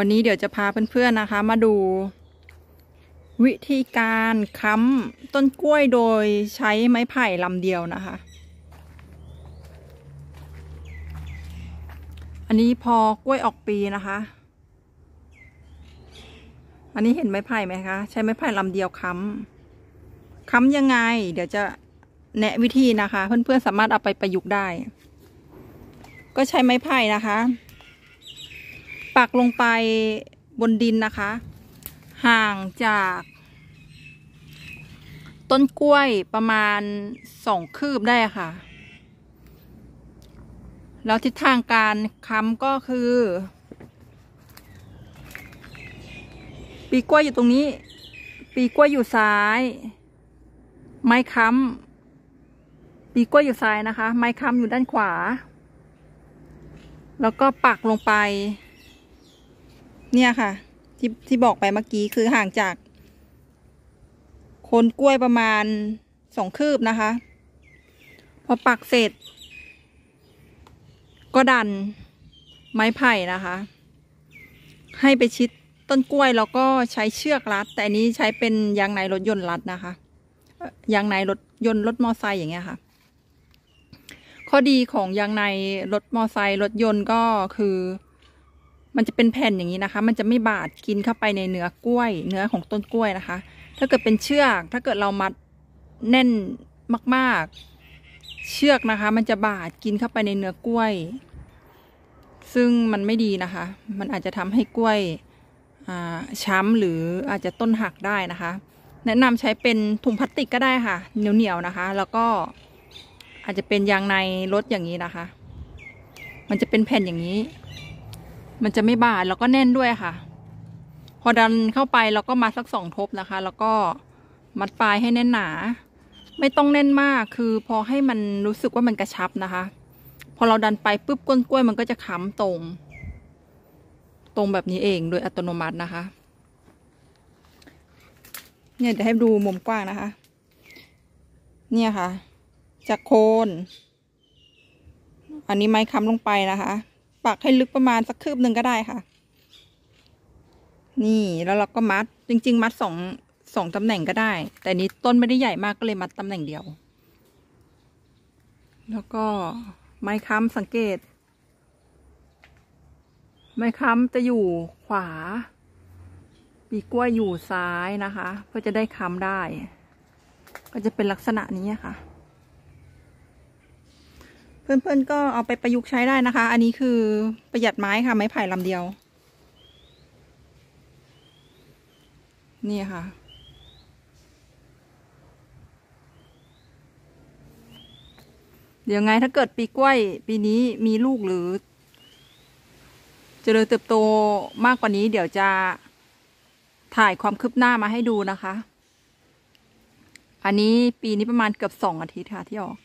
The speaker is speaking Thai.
วันนี้เดี๋ยวจะพาเพื่อนๆนะคะ มาดู วิธีการค้ำต้นกล้วยโดยใช้ไม้ไผ่ลำเดียวนะคะ อันนี้พอกล้วยออกปีนะคะ อันนี้เห็นไม้ไผ่ไหมคะใช้ไม้ไผ่ลำเดียวค้ำค้ำยังไงเดี๋ยวจะแนะวิธีนะคะ เพื่อนๆสามารถเอาไปประยุกต์ได้ ก็ใช้ไม้ไผ่นะคะปักลงไปบนดินนะคะ ห่างจาก ต้นกล้วยประมาณสองคืบได้ค่ะ แล้วทิศทางการค้ำก็คือ ปีกล้วยอยู่ตรงนี้ ปีกล้วยอยู่ซ้าย ไม้ค้ำปีกล้วยอยู่ซ้ายนะคะ ไม้ค้ำอยู่ด้านขวา แล้วก็ปักลงไปเนี่ยค่ะ ที่ที่บอกไปเมื่อกี้คือห่างจากคนกล้วยประมาณสองคืบนะคะ พอปักเสร็จก็ดันไม้ไผ่นะคะ ให้ไปชิดต้นกล้วยแล้วก็ใช้เชือกรัด แต่นนี้ใช้เป็นยางในรถยนต์รัดนะคะยางในรถยนต์รถมอไซค์อย่างเงี้ยค่ะ ข้อดีของยางในรถมอไซค์รถยนต์ก็คือมันจะเป็นแผ่นอย่างนี้นะคะ มันจะไม่บาดกินเข้าไปในเนื้อกล้วย เนื้อของต้นกล้วยนะคะ ถ้าเกิดเป็นเชือกถ้าเกิดเรามัด แน่นมากๆเชือกนะคะ มันจะบาดกินเข้าไปในเนื้อกล้วย ซึ่งมันไม่ดีนะคะ มันอาจจะทำให้กล้วยช้ำหรืออาจจะต้นหักได้นะคะ แนะนำใช้เป็นถุงพลาสติกก็ได้ค่ะเหนียวๆนะคะ แล้วก็อาจจะเป็นยางในรถอย่างนี้นะคะ มันจะเป็นแผ่นอย่างนี้มันจะไม่บาดแล้วก็แน่นด้วยค่ะ พอดันเข้าไปเราก็มาสักสองทบนะคะ แล้วก็มัดปลายให้แน่นหนา ไม่ต้องแน่นมากคือพอให้มันรู้สึกว่ามันกระชับนะคะ พอเราดันไปปุ๊บก้นกล้วยมันก็จะค้ำตรง ตรงแบบนี้เองโดยอัตโนมัตินะคะ เนี่ยเดี๋ยวให้ดูมุมกว้างนะคะ เนี่ยค่ะ จากโคน อันนี้ไม้ค้ำลงไปนะคะักให้ลึกประมาณสักคืบหนึ่งก็ได้ค่ะ นี่แล้วเราก็มัดจริง ๆ มัดสองสองตำแหน่งก็ได้ แต่นี้ต้นไม่ได้ใหญ่มากก็เลยมัดตำแหน่งเดียว แล้วก็ไม้ค้ำสังเกต ไม้ค้ำจะอยู่ขวา ปีกล้วยอยู่ซ้ายนะคะ เพื่อจะได้ค้ำได้ ก็จะเป็นลักษณะนี้ค่ะเพื่อนๆ ก็เอาไปประยุกต์ใช้ได้นะคะ อันนี้คือประหยัดไม้ค่ะ ไม้ไผ่ลำเดียว นี่ค่ะ เดี๋ยวไงถ้าเกิดปีกล้วย ปีนี้มีลูกหรือเจริญเติบโตมากกว่านี้ เดี๋ยวจะ ถ่ายความคืบหน้ามาให้ดูนะคะ อันนี้ปีนี้ประมาณเกือบสองอาทิตย์ค่ะที่ออก